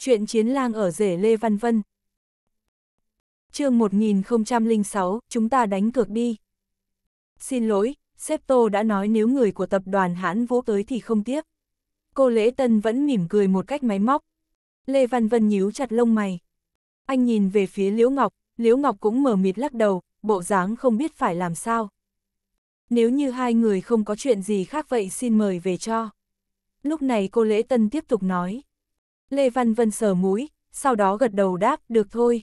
chuyện chiến lang ở rể Lê Văn Vân. chương 1006, chúng ta đánh cược đi. Xin lỗi, sếp tô đã nói nếu người của tập đoàn hãn vũ tới thì không tiếp. Cô Lễ Tân vẫn mỉm cười một cách máy móc. Lê Văn Vân nhíu chặt lông mày. Anh nhìn về phía Liễu Ngọc, Liễu Ngọc cũng mở mịt lắc đầu, bộ dáng không biết phải làm sao. Nếu như hai người không có chuyện gì khác vậy xin mời về cho. Lúc này cô Lễ Tân tiếp tục nói. Lê Văn Vân sờ mũi, sau đó gật đầu đáp, được thôi.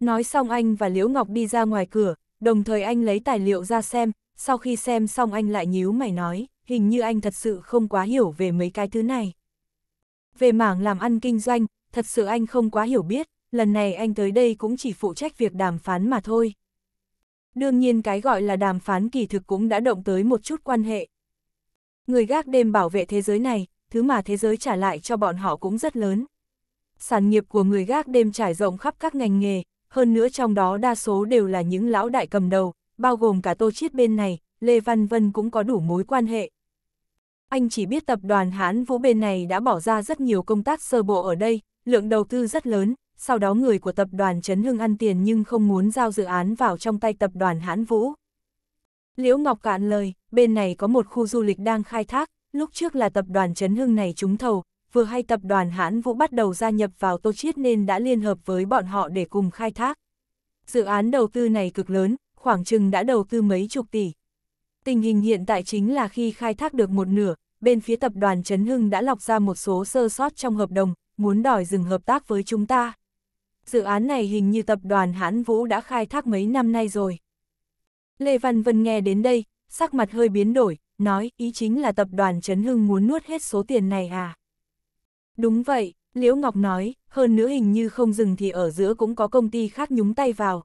Nói xong anh và Liễu Ngọc đi ra ngoài cửa, đồng thời anh lấy tài liệu ra xem, sau khi xem xong anh lại nhíu mày nói, hình như anh thật sự không quá hiểu về mấy cái thứ này. Về mảng làm ăn kinh doanh, thật sự anh không quá hiểu biết, lần này anh tới đây cũng chỉ phụ trách việc đàm phán mà thôi. Đương nhiên cái gọi là đàm phán kỳ thực cũng đã động tới một chút quan hệ. Người gác đêm bảo vệ thế giới này, thứ mà thế giới trả lại cho bọn họ cũng rất lớn. Sản nghiệp của người gác đêm trải rộng khắp các ngành nghề, hơn nữa trong đó đa số đều là những lão đại cầm đầu, bao gồm cả tô chiết bên này, Lê Văn Vân cũng có đủ mối quan hệ. Anh chỉ biết tập đoàn Hán Vũ bên này đã bỏ ra rất nhiều công tác sơ bộ ở đây, lượng đầu tư rất lớn, sau đó người của tập đoàn Trấn Hưng ăn tiền nhưng không muốn giao dự án vào trong tay tập đoàn Hán Vũ. Liễu Ngọc cạn lời, bên này có một khu du lịch đang khai thác, lúc trước là tập đoàn Trấn Hưng này trúng thầu, vừa hay tập đoàn Hãn Vũ bắt đầu gia nhập vào Tô Chiết nên đã liên hợp với bọn họ để cùng khai thác. Dự án đầu tư này cực lớn, khoảng chừng đã đầu tư mấy chục tỷ. Tình hình hiện tại chính là khi khai thác được một nửa, bên phía tập đoàn Trấn Hưng đã lọc ra một số sơ sót trong hợp đồng, muốn đòi dừng hợp tác với chúng ta. Dự án này hình như tập đoàn Hãn Vũ đã khai thác mấy năm nay rồi. Lê Văn Vân nghe đến đây, sắc mặt hơi biến đổi, nói ý chính là tập đoàn Trấn Hưng muốn nuốt hết số tiền này à? Đúng vậy, Liễu Ngọc nói, hơn nữa hình như không dừng thì ở giữa cũng có công ty khác nhúng tay vào.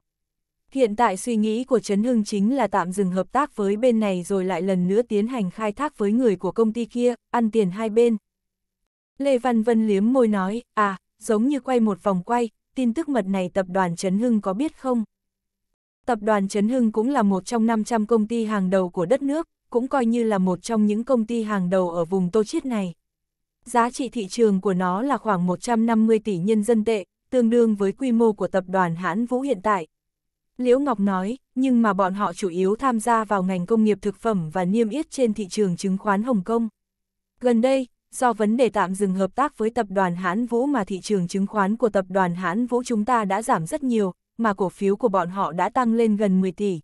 Hiện tại suy nghĩ của Trấn Hưng chính là tạm dừng hợp tác với bên này rồi lại lần nữa tiến hành khai thác với người của công ty kia, ăn tiền hai bên. Lê Văn Vân liếm môi nói, à, giống như quay một vòng quay, tin tức mật này tập đoàn Trấn Hưng có biết không? Tập đoàn Trấn Hưng cũng là một trong 500 công ty hàng đầu của đất nước, cũng coi như là một trong những công ty hàng đầu ở vùng Tô Chiết này. Giá trị thị trường của nó là khoảng 150 tỷ nhân dân tệ, tương đương với quy mô của tập đoàn Hãn Vũ hiện tại. Liễu Ngọc nói, nhưng mà bọn họ chủ yếu tham gia vào ngành công nghiệp thực phẩm và niêm yết trên thị trường chứng khoán Hồng Kông. Gần đây, do vấn đề tạm dừng hợp tác với tập đoàn Hãn Vũ mà thị trường chứng khoán của tập đoàn Hãn Vũ chúng ta đã giảm rất nhiều, mà cổ phiếu của bọn họ đã tăng lên gần 10 tỷ.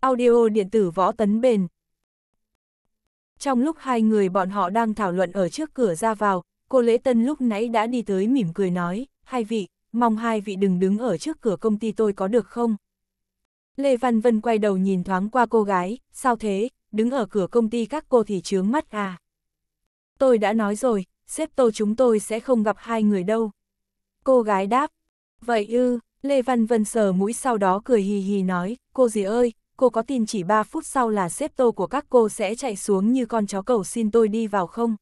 Audio điện tử võ tấn bền. Trong lúc hai người bọn họ đang thảo luận ở trước cửa ra vào, cô Lễ Tân lúc nãy đã đi tới mỉm cười nói, hai vị, mong hai vị đừng đứng ở trước cửa công ty tôi có được không? Lê Văn Vân quay đầu nhìn thoáng qua cô gái, sao thế, đứng ở cửa công ty các cô thì chướng mắt à? Tôi đã nói rồi, xếp tô chúng tôi sẽ không gặp hai người đâu. Cô gái đáp, vậy ư, Lê Văn Vân sờ mũi sau đó cười hì hì nói, cô gì ơi, cô có tin chỉ 3 phút sau là xếp tô của các cô sẽ chạy xuống như con chó cầu xin tôi đi vào không?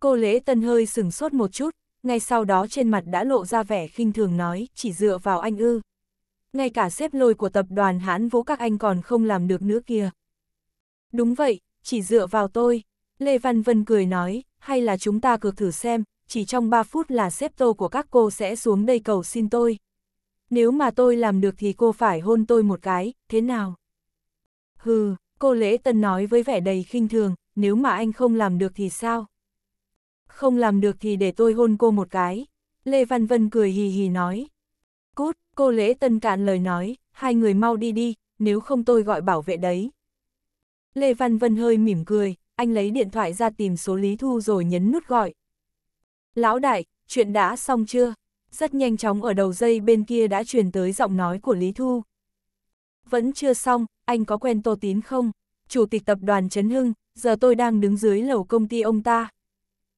Cô Lễ Tân hơi sừng sốt một chút, ngay sau đó trên mặt đã lộ ra vẻ khinh thường nói, chỉ dựa vào anh ư. Ngay cả xếp lôi của tập đoàn hãn vũ các anh còn không làm được nữa kia. Đúng vậy, chỉ dựa vào tôi. Lê Văn Vân cười nói, hay là chúng ta cược thử xem, chỉ trong 3 phút là xếp tô của các cô sẽ xuống đây cầu xin tôi nếu mà tôi làm được thì cô phải hôn tôi một cái, thế nào? Hừ, cô Lễ Tân nói với vẻ đầy khinh thường, nếu mà anh không làm được thì sao? Không làm được thì để tôi hôn cô một cái. Lê Văn Vân cười hì hì nói. Cút, cô Lễ Tân cạn lời nói, hai người mau đi đi, nếu không tôi gọi bảo vệ đấy. Lê Văn Vân hơi mỉm cười, anh lấy điện thoại ra tìm số Lý Thu rồi nhấn nút gọi. Lão đại, chuyện đã xong chưa? rất nhanh chóng ở đầu dây bên kia đã truyền tới giọng nói của Lý Thu. Vẫn chưa xong, anh có quen Tô Tín không? Chủ tịch tập đoàn Trấn Hưng, giờ tôi đang đứng dưới lầu công ty ông ta.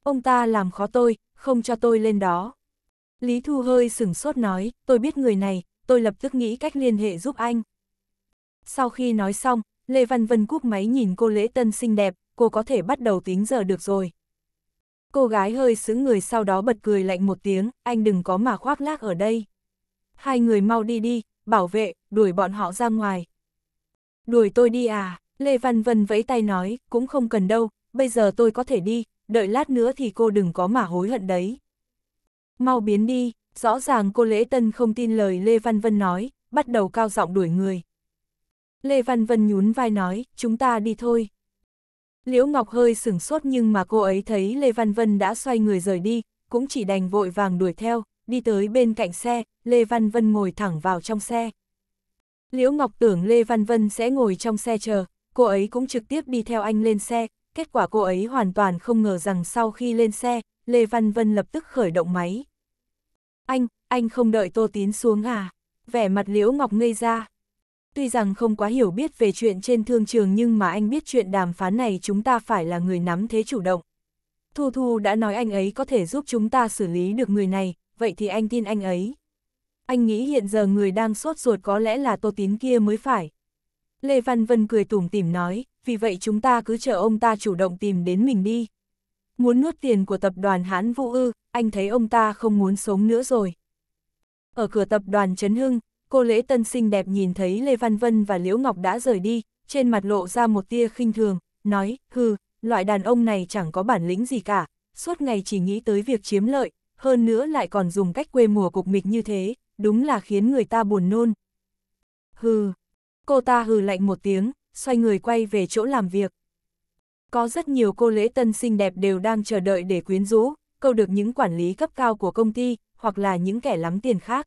Ông ta làm khó tôi, không cho tôi lên đó. Lý Thu hơi sửng sốt nói, tôi biết người này, tôi lập tức nghĩ cách liên hệ giúp anh. Sau khi nói xong, Lê Văn Vân cúp máy nhìn cô Lễ Tân xinh đẹp, cô có thể bắt đầu tính giờ được rồi. Cô gái hơi xứng người sau đó bật cười lạnh một tiếng, anh đừng có mà khoác lác ở đây. Hai người mau đi đi, bảo vệ, đuổi bọn họ ra ngoài. Đuổi tôi đi à, Lê Văn Vân vẫy tay nói, cũng không cần đâu, bây giờ tôi có thể đi, đợi lát nữa thì cô đừng có mà hối hận đấy. Mau biến đi, rõ ràng cô Lễ Tân không tin lời Lê Văn Vân nói, bắt đầu cao giọng đuổi người. Lê Văn Vân nhún vai nói, chúng ta đi thôi. Liễu Ngọc hơi sửng sốt nhưng mà cô ấy thấy Lê Văn Vân đã xoay người rời đi, cũng chỉ đành vội vàng đuổi theo, đi tới bên cạnh xe, Lê Văn Vân ngồi thẳng vào trong xe. Liễu Ngọc tưởng Lê Văn Vân sẽ ngồi trong xe chờ, cô ấy cũng trực tiếp đi theo anh lên xe, kết quả cô ấy hoàn toàn không ngờ rằng sau khi lên xe, Lê Văn Vân lập tức khởi động máy. Anh, anh không đợi Tô Tín xuống à? Vẻ mặt Liễu Ngọc ngây ra, Tuy rằng không quá hiểu biết về chuyện trên thương trường nhưng mà anh biết chuyện đàm phán này chúng ta phải là người nắm thế chủ động. Thu Thu đã nói anh ấy có thể giúp chúng ta xử lý được người này, vậy thì anh tin anh ấy. Anh nghĩ hiện giờ người đang sốt ruột có lẽ là Tô Tín kia mới phải. Lê Văn Vân cười tủm tỉm nói, vì vậy chúng ta cứ chờ ông ta chủ động tìm đến mình đi. Muốn nuốt tiền của tập đoàn Hán Vũ Ư, anh thấy ông ta không muốn sống nữa rồi. Ở cửa tập đoàn Trấn Hưng, Cô lễ tân xinh đẹp nhìn thấy Lê Văn Vân và Liễu Ngọc đã rời đi, trên mặt lộ ra một tia khinh thường, nói, hừ, loại đàn ông này chẳng có bản lĩnh gì cả, suốt ngày chỉ nghĩ tới việc chiếm lợi, hơn nữa lại còn dùng cách quê mùa cục mịch như thế, đúng là khiến người ta buồn nôn. Hừ, cô ta hừ lạnh một tiếng, xoay người quay về chỗ làm việc. Có rất nhiều cô lễ tân xinh đẹp đều đang chờ đợi để quyến rũ, câu được những quản lý cấp cao của công ty, hoặc là những kẻ lắm tiền khác.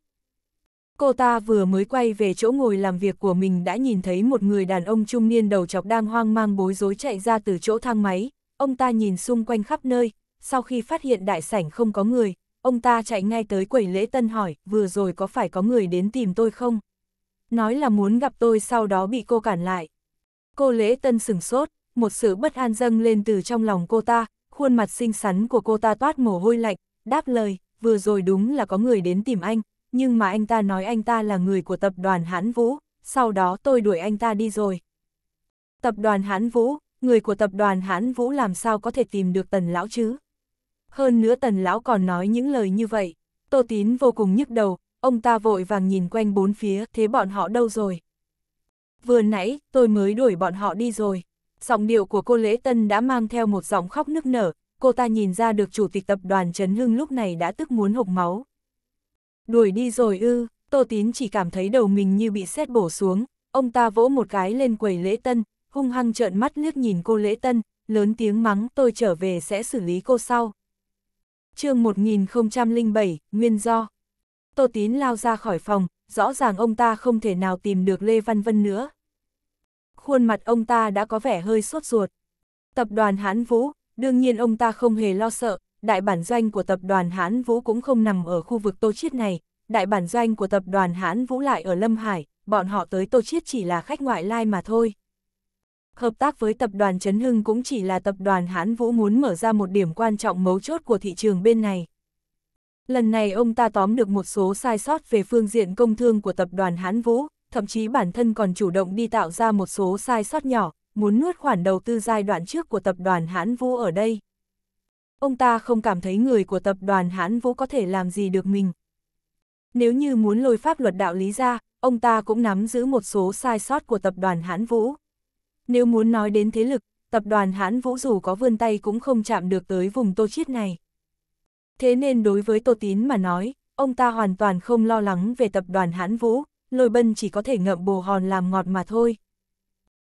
Cô ta vừa mới quay về chỗ ngồi làm việc của mình đã nhìn thấy một người đàn ông trung niên đầu chọc đang hoang mang bối rối chạy ra từ chỗ thang máy. Ông ta nhìn xung quanh khắp nơi, sau khi phát hiện đại sảnh không có người, ông ta chạy ngay tới quầy lễ tân hỏi, vừa rồi có phải có người đến tìm tôi không? Nói là muốn gặp tôi sau đó bị cô cản lại. Cô lễ tân sửng sốt, một sự bất an dâng lên từ trong lòng cô ta, khuôn mặt xinh xắn của cô ta toát mồ hôi lạnh, đáp lời, vừa rồi đúng là có người đến tìm anh, nhưng mà anh ta nói anh ta là người của tập đoàn Hán Vũ, sau đó tôi đuổi anh ta đi rồi. Tập đoàn Hán Vũ, người của tập đoàn Hán Vũ làm sao có thể tìm được tần lão chứ? Hơn nữa tần lão còn nói những lời như vậy, Tô Tín vô cùng nhức đầu, ông ta vội vàng nhìn quanh bốn phía, thế bọn họ đâu rồi? Vừa nãy, tôi mới đuổi bọn họ đi rồi. Giọng điệu của cô Lễ Tân đã mang theo một giọng khóc nức nở, cô ta nhìn ra được chủ tịch tập đoàn Trấn Hưng lúc này đã tức muốn hộc máu. Đuổi đi rồi ư, Tô Tín chỉ cảm thấy đầu mình như bị sét bổ xuống, ông ta vỗ một cái lên quầy lễ tân, hung hăng trợn mắt liếc nhìn cô lễ tân, lớn tiếng mắng tôi trở về sẽ xử lý cô sau. chương 1007, Nguyên Do Tô Tín lao ra khỏi phòng, rõ ràng ông ta không thể nào tìm được Lê Văn Vân nữa. Khuôn mặt ông ta đã có vẻ hơi sốt ruột. Tập đoàn Hán Vũ, đương nhiên ông ta không hề lo sợ, đại bản doanh của tập đoàn Hãn Vũ cũng không nằm ở khu vực Tô Chiết này, đại bản doanh của tập đoàn Hãn Vũ lại ở Lâm Hải, bọn họ tới Tô Chiết chỉ là khách ngoại lai mà thôi. Hợp tác với tập đoàn Trấn Hưng cũng chỉ là tập đoàn Hãn Vũ muốn mở ra một điểm quan trọng mấu chốt của thị trường bên này. Lần này ông ta tóm được một số sai sót về phương diện công thương của tập đoàn Hãn Vũ, thậm chí bản thân còn chủ động đi tạo ra một số sai sót nhỏ, muốn nuốt khoản đầu tư giai đoạn trước của tập đoàn Hãn Vũ ở đây. Ông ta không cảm thấy người của tập đoàn hãn vũ có thể làm gì được mình. Nếu như muốn lôi pháp luật đạo lý ra, ông ta cũng nắm giữ một số sai sót của tập đoàn hãn vũ. Nếu muốn nói đến thế lực, tập đoàn hãn vũ dù có vươn tay cũng không chạm được tới vùng tô chiết này. Thế nên đối với tô tín mà nói, ông ta hoàn toàn không lo lắng về tập đoàn hãn vũ, lôi bân chỉ có thể ngậm bồ hòn làm ngọt mà thôi.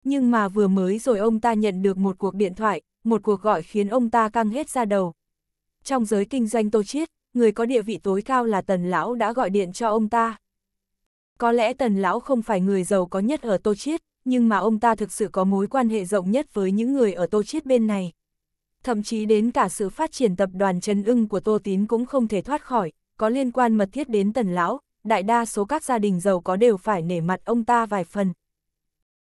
Nhưng mà vừa mới rồi ông ta nhận được một cuộc điện thoại, một cuộc gọi khiến ông ta căng hết ra đầu. Trong giới kinh doanh tô chiết, người có địa vị tối cao là Tần Lão đã gọi điện cho ông ta. Có lẽ Tần Lão không phải người giàu có nhất ở tô chiết, nhưng mà ông ta thực sự có mối quan hệ rộng nhất với những người ở tô chiết bên này. Thậm chí đến cả sự phát triển tập đoàn Trần ưng của Tô Tín cũng không thể thoát khỏi, có liên quan mật thiết đến Tần Lão, đại đa số các gia đình giàu có đều phải nể mặt ông ta vài phần.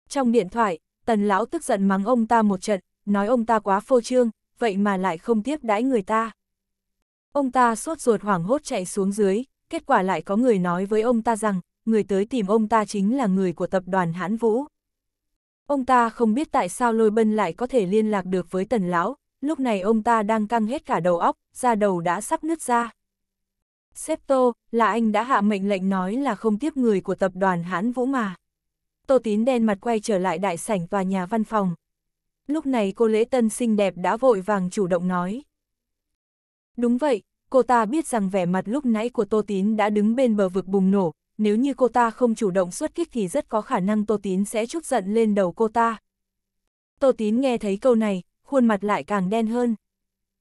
Trong điện thoại, Tần Lão tức giận mắng ông ta một trận, nói ông ta quá phô trương, vậy mà lại không tiếp đãi người ta. Ông ta sốt ruột hoảng hốt chạy xuống dưới, kết quả lại có người nói với ông ta rằng, người tới tìm ông ta chính là người của tập đoàn Hãn Vũ. Ông ta không biết tại sao Lôi Bân lại có thể liên lạc được với Tần Lão, lúc này ông ta đang căng hết cả đầu óc, da đầu đã sắp nứt ra. xếp tô là anh đã hạ mệnh lệnh nói là không tiếp người của tập đoàn Hãn Vũ mà. Tô Tín đen mặt quay trở lại đại sảnh tòa nhà văn phòng, lúc này cô lễ tân xinh đẹp đã vội vàng chủ động nói. Đúng vậy, cô ta biết rằng vẻ mặt lúc nãy của Tô Tín đã đứng bên bờ vực bùng nổ, nếu như cô ta không chủ động xuất kích thì rất có khả năng Tô Tín sẽ chút giận lên đầu cô ta. Tô Tín nghe thấy câu này, khuôn mặt lại càng đen hơn.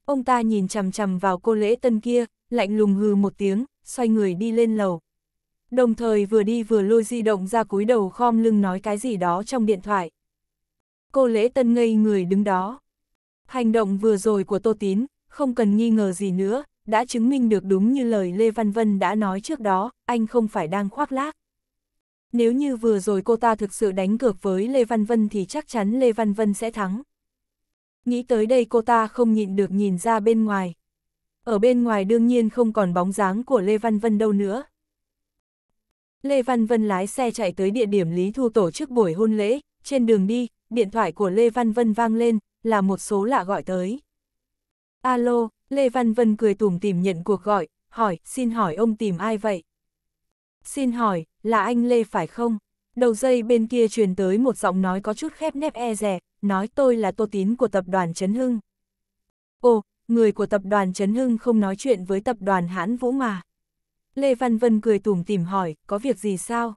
Ông ta nhìn chằm chằm vào cô lễ tân kia, lạnh lùng hừ một tiếng, xoay người đi lên lầu. Đồng thời vừa đi vừa lôi di động ra cúi đầu khom lưng nói cái gì đó trong điện thoại cô lễ tân ngây người đứng đó. Hành động vừa rồi của Tô Tín, không cần nghi ngờ gì nữa, đã chứng minh được đúng như lời Lê Văn Vân đã nói trước đó, anh không phải đang khoác lác. Nếu như vừa rồi cô ta thực sự đánh cược với Lê Văn Vân thì chắc chắn Lê Văn Vân sẽ thắng. Nghĩ tới đây cô ta không nhịn được nhìn ra bên ngoài. Ở bên ngoài đương nhiên không còn bóng dáng của Lê Văn Vân đâu nữa. Lê Văn Vân lái xe chạy tới địa điểm Lý Thu tổ chức buổi hôn lễ, trên đường đi, điện thoại của Lê Văn Vân vang lên, là một số lạ gọi tới. Alo, Lê Văn Vân cười tủm tìm nhận cuộc gọi, hỏi, xin hỏi ông tìm ai vậy? Xin hỏi, là anh Lê phải không? Đầu dây bên kia truyền tới một giọng nói có chút khép nép e rè, nói tôi là tô tín của tập đoàn Trấn Hưng. Ồ, người của tập đoàn Trấn Hưng không nói chuyện với tập đoàn Hãn Vũ mà. Lê Văn Vân cười tủm tìm hỏi, có việc gì sao?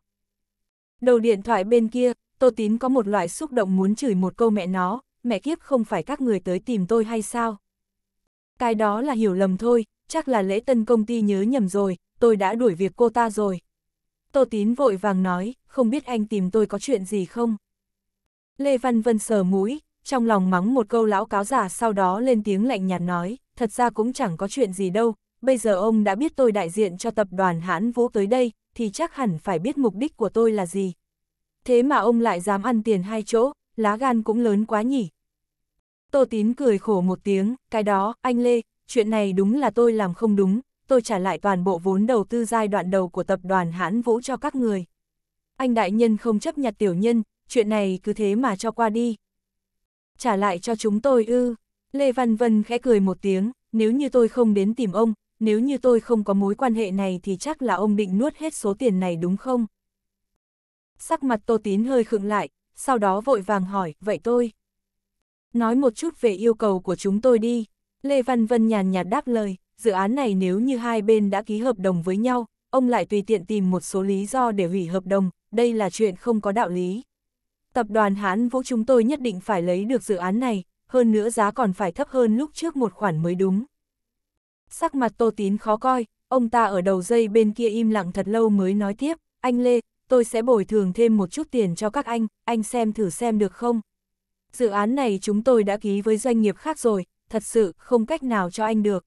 Đầu điện thoại bên kia, Tô Tín có một loại xúc động muốn chửi một câu mẹ nó, mẹ kiếp không phải các người tới tìm tôi hay sao? Cái đó là hiểu lầm thôi, chắc là lễ tân công ty nhớ nhầm rồi, tôi đã đuổi việc cô ta rồi. Tô Tín vội vàng nói, không biết anh tìm tôi có chuyện gì không? Lê Văn Vân sờ mũi, trong lòng mắng một câu lão cáo giả sau đó lên tiếng lạnh nhạt nói, thật ra cũng chẳng có chuyện gì đâu, bây giờ ông đã biết tôi đại diện cho tập đoàn hãn vũ tới đây, thì chắc hẳn phải biết mục đích của tôi là gì, thế mà ông lại dám ăn tiền hai chỗ, lá gan cũng lớn quá nhỉ. Tô Tín cười khổ một tiếng, cái đó, anh Lê, chuyện này đúng là tôi làm không đúng, tôi trả lại toàn bộ vốn đầu tư giai đoạn đầu của tập đoàn hãn vũ cho các người. Anh đại nhân không chấp nhặt tiểu nhân, chuyện này cứ thế mà cho qua đi. Trả lại cho chúng tôi ư. Lê Văn Vân khẽ cười một tiếng, nếu như tôi không đến tìm ông, nếu như tôi không có mối quan hệ này thì chắc là ông định nuốt hết số tiền này đúng không? sắc mặt Tô Tín hơi khựng lại, sau đó vội vàng hỏi, vậy tôi? Nói một chút về yêu cầu của chúng tôi đi. Lê Văn Vân nhàn nhạt đáp lời, dự án này nếu như hai bên đã ký hợp đồng với nhau, ông lại tùy tiện tìm một số lý do để hủy hợp đồng, đây là chuyện không có đạo lý. Tập đoàn Hán Vũ chúng tôi nhất định phải lấy được dự án này, hơn nữa giá còn phải thấp hơn lúc trước một khoản mới đúng. Sắc mặt Tô Tín khó coi, ông ta ở đầu dây bên kia im lặng thật lâu mới nói tiếp, anh Lê, tôi sẽ bồi thường thêm một chút tiền cho các anh, anh xem thử xem được không? Dự án này chúng tôi đã ký với doanh nghiệp khác rồi, thật sự không cách nào cho anh được.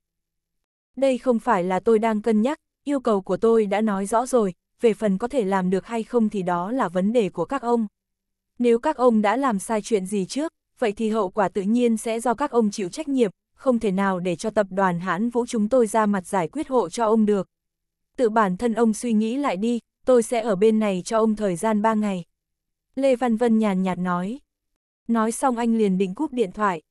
Đây không phải là tôi đang cân nhắc, yêu cầu của tôi đã nói rõ rồi, về phần có thể làm được hay không thì đó là vấn đề của các ông. Nếu các ông đã làm sai chuyện gì trước, vậy thì hậu quả tự nhiên sẽ do các ông chịu trách nhiệm, không thể nào để cho tập đoàn hãn vũ chúng tôi ra mặt giải quyết hộ cho ông được. Tự bản thân ông suy nghĩ lại đi, tôi sẽ ở bên này cho ông thời gian 3 ngày. Lê Văn Vân nhàn nhạt nói. Nói xong anh liền định cúp điện thoại.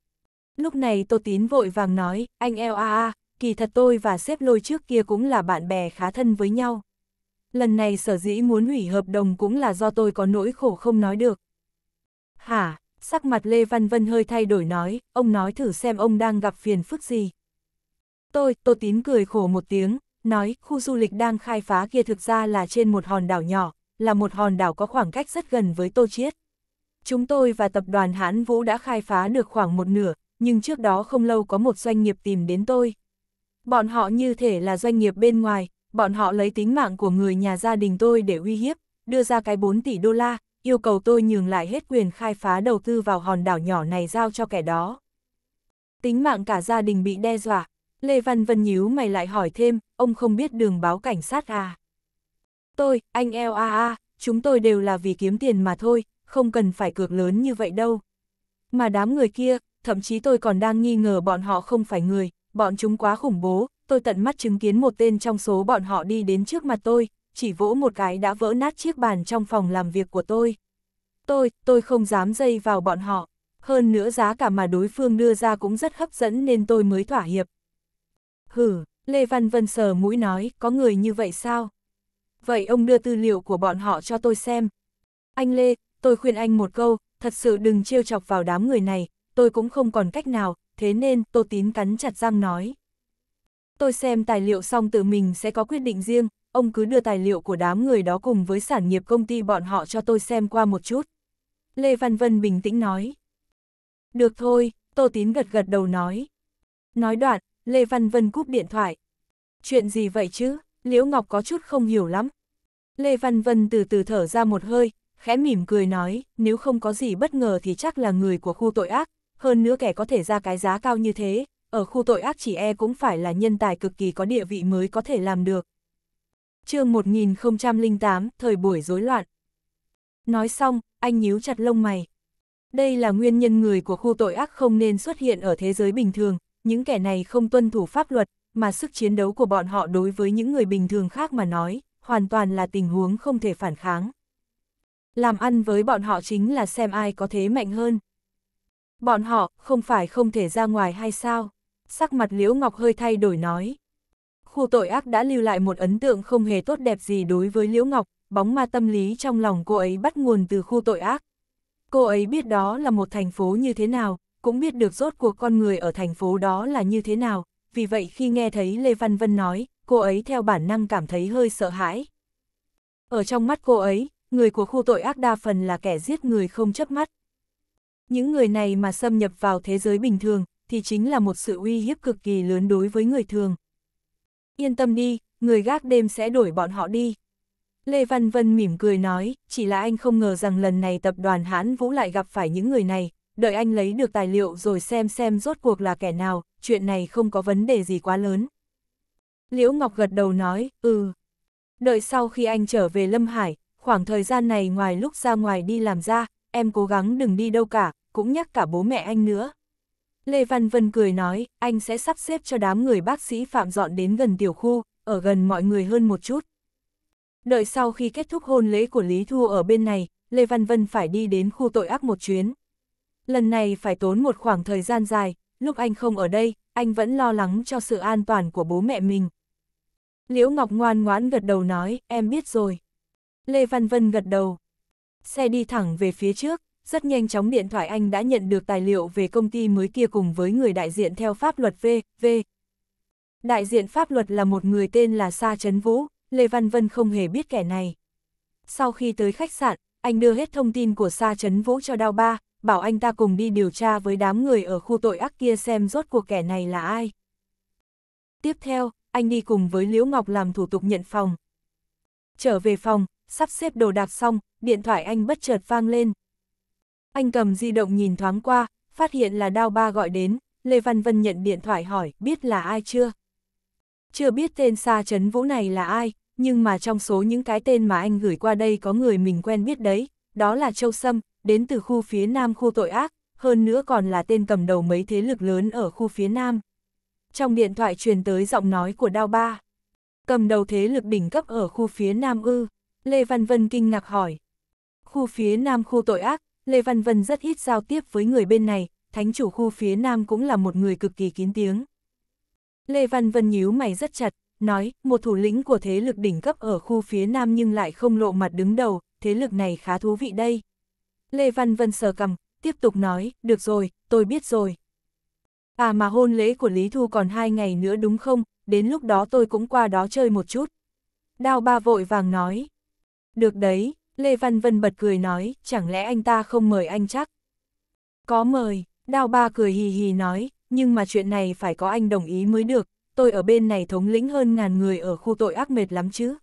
Lúc này Tô Tín vội vàng nói, anh eo a a, kỳ thật tôi và xếp lôi trước kia cũng là bạn bè khá thân với nhau. Lần này sở dĩ muốn hủy hợp đồng cũng là do tôi có nỗi khổ không nói được. Hả, sắc mặt Lê Văn Vân hơi thay đổi nói, ông nói thử xem ông đang gặp phiền phức gì. Tôi, Tô Tín cười khổ một tiếng, nói khu du lịch đang khai phá kia thực ra là trên một hòn đảo nhỏ, là một hòn đảo có khoảng cách rất gần với Tô Chiết. Chúng tôi và tập đoàn Hán Vũ đã khai phá được khoảng một nửa, nhưng trước đó không lâu có một doanh nghiệp tìm đến tôi. Bọn họ như thể là doanh nghiệp bên ngoài, bọn họ lấy tính mạng của người nhà gia đình tôi để uy hiếp, đưa ra cái 4 tỷ đô la, yêu cầu tôi nhường lại hết quyền khai phá đầu tư vào hòn đảo nhỏ này giao cho kẻ đó. Tính mạng cả gia đình bị đe dọa, Lê Văn Vân nhíu mày lại hỏi thêm, ông không biết đường báo cảnh sát à? Tôi, anh LAA, chúng tôi đều là vì kiếm tiền mà thôi, không cần phải cược lớn như vậy đâu. Mà đám người kia, thậm chí tôi còn đang nghi ngờ bọn họ không phải người, bọn chúng quá khủng bố, tôi tận mắt chứng kiến một tên trong số bọn họ đi đến trước mặt tôi, chỉ vỗ một cái đã vỡ nát chiếc bàn trong phòng làm việc của tôi. Tôi, tôi không dám dây vào bọn họ, hơn nữa giá cả mà đối phương đưa ra cũng rất hấp dẫn nên tôi mới thỏa hiệp, hừ Lê Văn Vân sờ mũi nói, có người như vậy sao? Vậy ông đưa tư liệu của bọn họ cho tôi xem. Anh Lê, tôi khuyên anh một câu, thật sự đừng trêu chọc vào đám người này, tôi cũng không còn cách nào, thế nên Tô Tín cắn chặt răng nói. Tôi xem tài liệu xong tự mình sẽ có quyết định riêng, ông cứ đưa tài liệu của đám người đó cùng với sản nghiệp công ty bọn họ cho tôi xem qua một chút. Lê Văn Vân bình tĩnh nói. Được thôi, Tô Tín gật gật đầu nói. Nói đoạn, Lê Văn Vân cúp điện thoại. Chuyện gì vậy chứ, Liễu Ngọc có chút không hiểu lắm. Lê Văn Vân từ từ thở ra một hơi, khẽ mỉm cười nói, nếu không có gì bất ngờ thì chắc là người của khu tội ác, hơn nữa kẻ có thể ra cái giá cao như thế, ở khu tội ác chỉ e cũng phải là nhân tài cực kỳ có địa vị mới có thể làm được. chương 1008, thời buổi rối loạn. Nói xong, anh nhíu chặt lông mày. Đây là nguyên nhân người của khu tội ác không nên xuất hiện ở thế giới bình thường, những kẻ này không tuân thủ pháp luật, mà sức chiến đấu của bọn họ đối với những người bình thường khác mà nói, hoàn toàn là tình huống không thể phản kháng. Làm ăn với bọn họ chính là xem ai có thế mạnh hơn. Bọn họ không phải không thể ra ngoài hay sao? Sắc mặt Liễu Ngọc hơi thay đổi nói. Khu tội ác đã lưu lại một ấn tượng không hề tốt đẹp gì đối với Liễu Ngọc, bóng ma tâm lý trong lòng cô ấy bắt nguồn từ khu tội ác. Cô ấy biết đó là một thành phố như thế nào, cũng biết được rốt cuộc con người ở thành phố đó là như thế nào, vì vậy khi nghe thấy Lê Văn Vân nói, cô ấy theo bản năng cảm thấy hơi sợ hãi. Ở trong mắt cô ấy, người của khu tội ác đa phần là kẻ giết người không chấp mắt. Những người này mà xâm nhập vào thế giới bình thường, thì chính là một sự uy hiếp cực kỳ lớn đối với người thường. Yên tâm đi, người gác đêm sẽ đuổi bọn họ đi. Lê Văn Vân mỉm cười nói, chỉ là anh không ngờ rằng lần này tập đoàn Hán Vũ lại gặp phải những người này, đợi anh lấy được tài liệu rồi xem xem rốt cuộc là kẻ nào, chuyện này không có vấn đề gì quá lớn. Liễu Ngọc gật đầu nói, ừ. Đợi sau khi anh trở về Lâm Hải, khoảng thời gian này ngoài lúc ra ngoài đi làm ra, em cố gắng đừng đi đâu cả, cũng nhắc cả bố mẹ anh nữa. Lê Văn Vân cười nói, anh sẽ sắp xếp cho đám người bác sĩ phạm dọn đến gần tiểu khu, ở gần mọi người hơn một chút. Đợi sau khi kết thúc hôn lễ của Lý Thu ở bên này, Lê Văn Vân phải đi đến khu tội ác một chuyến, Lần này phải tốn một khoảng thời gian dài, lúc anh không ở đây, anh vẫn lo lắng cho sự an toàn của bố mẹ mình. Liễu Ngọc ngoan ngoãn gật đầu nói, em biết rồi. Lê Văn Vân gật đầu. Xe đi thẳng về phía trước, rất nhanh chóng điện thoại anh đã nhận được tài liệu về công ty mới kia cùng với người đại diện theo pháp luật V.V. Đại diện pháp luật là một người tên là Sa Trấn Vũ, Lê Văn Vân không hề biết kẻ này. Sau khi tới khách sạn, anh đưa hết thông tin của Sa Trấn Vũ cho Đao Ba, bảo anh ta cùng đi điều tra với đám người ở khu tội ác kia xem rốt cuộc kẻ này là ai. Tiếp theo, anh đi cùng với Liễu Ngọc làm thủ tục nhận phòng. Trở về phòng, sắp xếp đồ đạc xong, điện thoại anh bất chợt vang lên. Anh cầm di động nhìn thoáng qua, phát hiện là Đao Ba gọi đến, Lê Văn Vân nhận điện thoại hỏi biết là ai chưa. Chưa biết tên Sa Trấn Vũ này là ai, nhưng mà trong số những cái tên mà anh gửi qua đây có người mình quen biết đấy, đó là Châu Sâm, đến từ khu phía nam khu tội ác, hơn nữa còn là tên cầm đầu mấy thế lực lớn ở khu phía nam. Trong điện thoại truyền tới giọng nói của Đao Ba, cầm đầu thế lực đỉnh cấp ở khu phía nam ư, Lê Văn Vân kinh ngạc hỏi. Khu phía nam khu tội ác, Lê Văn Vân rất ít giao tiếp với người bên này, thánh chủ khu phía nam cũng là một người cực kỳ kín tiếng. Lê Văn Vân nhíu mày rất chặt, nói, một thủ lĩnh của thế lực đỉnh cấp ở khu phía nam nhưng lại không lộ mặt đứng đầu, thế lực này khá thú vị đây. Lê Văn Vân sờ cầm, tiếp tục nói, được rồi, tôi biết rồi. À mà hôn lễ của Lý Thu còn hai ngày nữa đúng không, đến lúc đó tôi cũng qua đó chơi một chút. Đào ba vội vàng nói. Được đấy, Lê Văn Vân bật cười nói, chẳng lẽ anh ta không mời anh chắc? Có mời, Đào ba cười hì hì nói, nhưng mà chuyện này phải có anh đồng ý mới được, tôi ở bên này thống lĩnh hơn ngàn người ở khu tội ác mệt lắm chứ.